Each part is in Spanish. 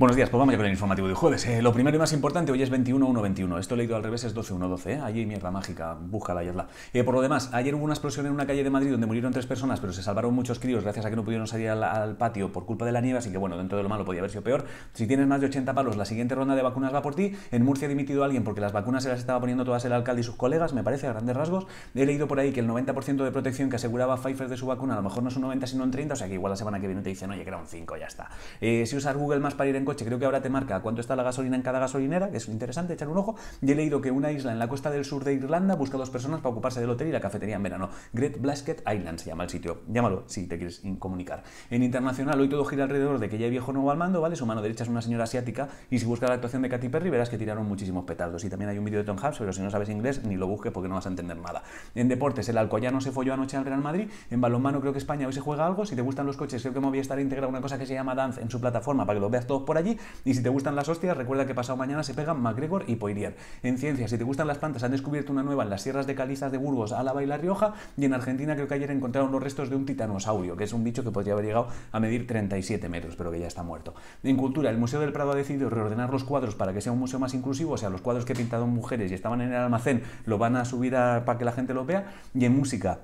Buenos días, pues vamos ya con el informativo de jueves. Eh, lo primero y más importante, hoy es 21 1 Esto leído al revés es 12-1-12. ¿eh? Allí mierda mágica, búscala y hazla. Eh, por lo demás, ayer hubo una explosión en una calle de Madrid donde murieron tres personas, pero se salvaron muchos críos gracias a que no pudieron salir al, patio por culpa de la nieve, así que bueno, dentro de lo malo podía haber sido peor. Si tienes más de 80 palos, la siguiente ronda de vacunas va por ti. En Murcia ha dimitido alguien porque las vacunas se las estaba poniendo todas el alcalde y sus colegas, me parece, a grandes rasgos. He leído por ahí que el 90% de protección que aseguraba Pfizer de su vacuna, a lo mejor no es un 90 sino un 30, o sea que igual la semana que viene te dicen, oye, que era un 5, ya está. Eh, si usas Google más para ir en creo que ahora te marca cuánto está la gasolina en cada gasolinera, que es interesante echar un ojo. Y he leído que una isla en la costa del sur de Irlanda busca dos personas para ocuparse del hotel y la cafetería en verano. Great Blasket Island se llama el sitio. Llámalo si te quieres comunicar. En internacional, hoy todo gira alrededor de que ya hay viejo nuevo al mando, ¿vale? Su mano derecha es una señora asiática y si buscas la actuación de Katy Perry verás que tiraron muchísimos petardos. Y también hay un vídeo de Tom Hanks, pero si no sabes inglés ni lo busques porque no vas a entender nada. En deportes, el Alcoyano se folló anoche al Real Madrid. En balonmano creo que España hoy se juega algo. Si te gustan los coches, creo que me voy a estar integrado una cosa que se llama Dance en su plataforma para que lo veas todos por allí. Y si te gustan las hostias, recuerda que pasado mañana se pegan MacGregor y Poirier. En ciencia, si te gustan las plantas, han descubierto una nueva en las sierras de calizas de Burgos, Álava y La Rioja. Y en Argentina creo que ayer encontraron los restos de un titanosaurio, que es un bicho que podría haber llegado a medir 37 metros, pero que ya está muerto. En cultura, el Museo del Prado ha decidido reordenar los cuadros para que sea un museo más inclusivo, o sea, los cuadros que pintado mujeres y estaban en el almacén lo van a subir para que la gente lo vea. Y en música,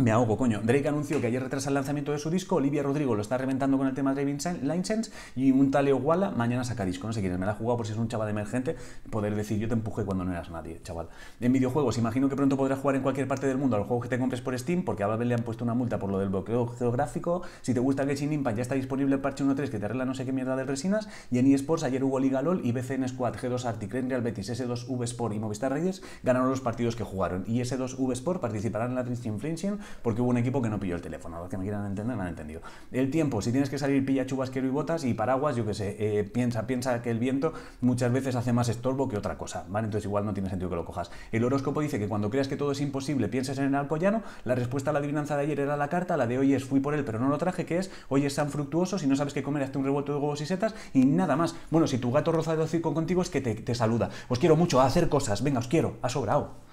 me ahogo, coño. Drake anunció que ayer retrasa el lanzamiento de su disco, Olivia Rodrigo lo está reventando con el tema Driving Linesense y un tal guala, mañana saca disco. No sé quién es, me la ha jugado por si es un chaval emergente, poder decir yo te empujé cuando no eras nadie, chaval. En videojuegos, imagino que pronto podrás jugar en cualquier parte del mundo al juego que te compres por Steam, porque a Babel le han puesto una multa por lo del bloqueo geográfico. Si te gusta Genshin Impact, ya está disponible el parche 1.3 que te arregla no sé qué mierda de resinas. Y en eSports, ayer hubo Liga LOL y BCN Squad, G2 Arctic, Real Betis, S2 V Sport y Movistar Raiders ganaron los partidos que jugaron. Y S2 V Sport participarán en la Dream Inflation porque hubo un equipo que no pilló el teléfono. Los que me quieran entender me han entendido. El tiempo, si tienes que salir, pilla chubasquero y botas y paraguas, yo qué sé, eh, piensa, piensa que el viento muchas veces hace más estorbo que otra cosa, ¿vale? Entonces igual no tiene sentido que lo cojas. El horóscopo dice que cuando creas que todo es imposible, pienses en el alcoyano, la respuesta a la adivinanza de ayer era la carta, la de hoy es fui por él pero no lo traje, que es hoy es tan fructuoso, si no sabes qué comer, hazte un revuelto de huevos y setas y nada más. Bueno, si tu gato roza el hocico contigo es que te, saluda. Os quiero mucho, a hacer cosas, venga, os quiero, ha sobrado.